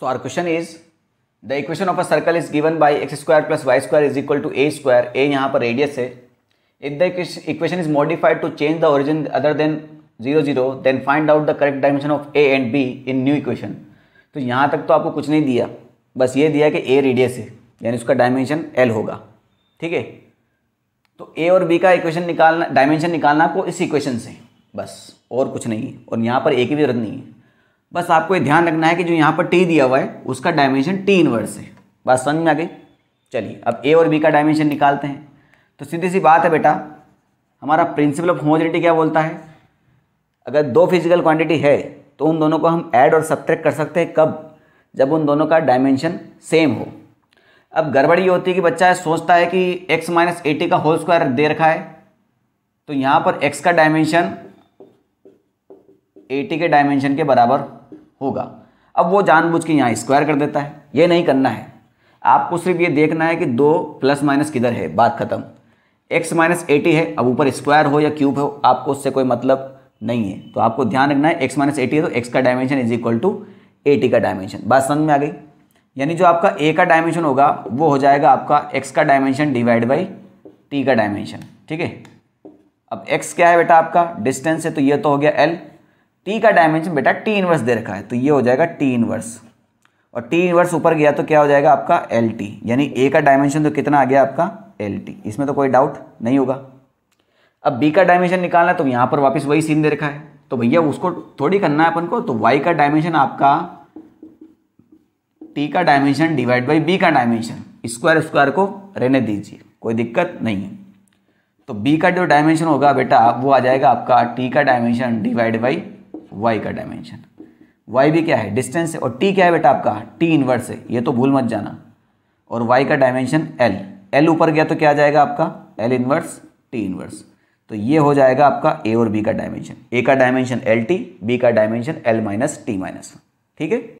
so are question is the equation of a circle is given by x square plus y square is equal to a square a यहाँ पर radius है if the equation is modified to change the origin other than zero zero then find out the correct dimension of a and b in new equation तो यहाँ तक तो आपको कुछ नहीं दिया बस ये दिया कि ए रेडियस है यानी उसका डायमेंशन एल होगा ठीक है तो ए और बी का इक्वेशन निकालना डायमेंशन निकालना आपको इस इक्वेशन से बस और कुछ नहीं है और यहाँ पर ए की भी जरूरत नहीं है बस आपको ये ध्यान रखना है कि जो यहाँ पर टी दिया हुआ है उसका डायमेंशन टी इनवर्स है बात समझ में आ गई चलिए अब ए और बी का डायमेंशन निकालते हैं तो सीधी सी बात है बेटा हमारा प्रिंसिपल ऑफ होमोजेनिटी क्या बोलता है अगर दो फिजिकल क्वांटिटी है तो उन दोनों को हम ऐड और सब्ट्रैक्ट कर सकते हैं कब जब उन दोनों का डायमेंशन सेम हो अब गड़बड़ी होती है कि बच्चा सोचता है कि x माइनस टी का होल स्क्वायर दे रखा है तो यहाँ पर x का डायमेंशन टी के डायमेंशन के बराबर होगा अब वो जानबूझ के यहाँ स्क्वायर कर देता है ये नहीं करना है आपको सिर्फ ये देखना है कि दो प्लस माइनस किधर है बात खत्म एक्स माइनस एटी है अब ऊपर स्क्वायर हो या क्यूब हो आपको उससे कोई मतलब नहीं है तो आपको ध्यान रखना है एक्स माइनस एटी है तो एक्स का dimension is equal to a t का डायमेंशन बात समझ में आ गई यानी जो आपका ए का डायमेंशन होगा वो हो जाएगा आपका एक्स का डायमेंशन डिवाइड बाई टी का डायमेंशन ठीक है अब एक्स क्या है बेटा आपका डिस्टेंस है तो ये तो हो गया एल टी का डायमेंशन बेटा टी इनवर्स दे रखा है तो ये हो जाएगा टी इनवर्स और टी इनवर्स ऊपर गया तो क्या हो जाएगा आपका एल टी यानी ए का डायमेंशन तो कितना आ गया आपका एल टी इसमें तो कोई डाउट नहीं होगा अब बी का डायमेंशन निकालना है तो यहाँ पर वापस वही सीन दे रखा है तो भैया उसको थोड़ी करना है अपन को तो वाई का डायमेंशन आपका टी का डायमेंशन डिवाइड बाई बी का डायमेंशन स्क्वायर स्क्वायर को रहने दीजिए कोई दिक्कत नहीं है तो बी का जो डायमेंशन होगा बेटा वो आ जाएगा आपका टी का डायमेंशन डिवाइड बाई वाई का डायमेंशन वाई भी क्या है डिस्टेंस है और टी क्या है बेटा आपका टी इनवर्स है ये तो भूल मत जाना और वाई का डायमेंशन एल एल ऊपर गया तो क्या आ जाएगा आपका एल इनवर्स टी इनवर्स तो ये हो जाएगा आपका ए और बी का डायमेंशन ए का डायमेंशन एल टी बी का dimension l minus t minus ठीक है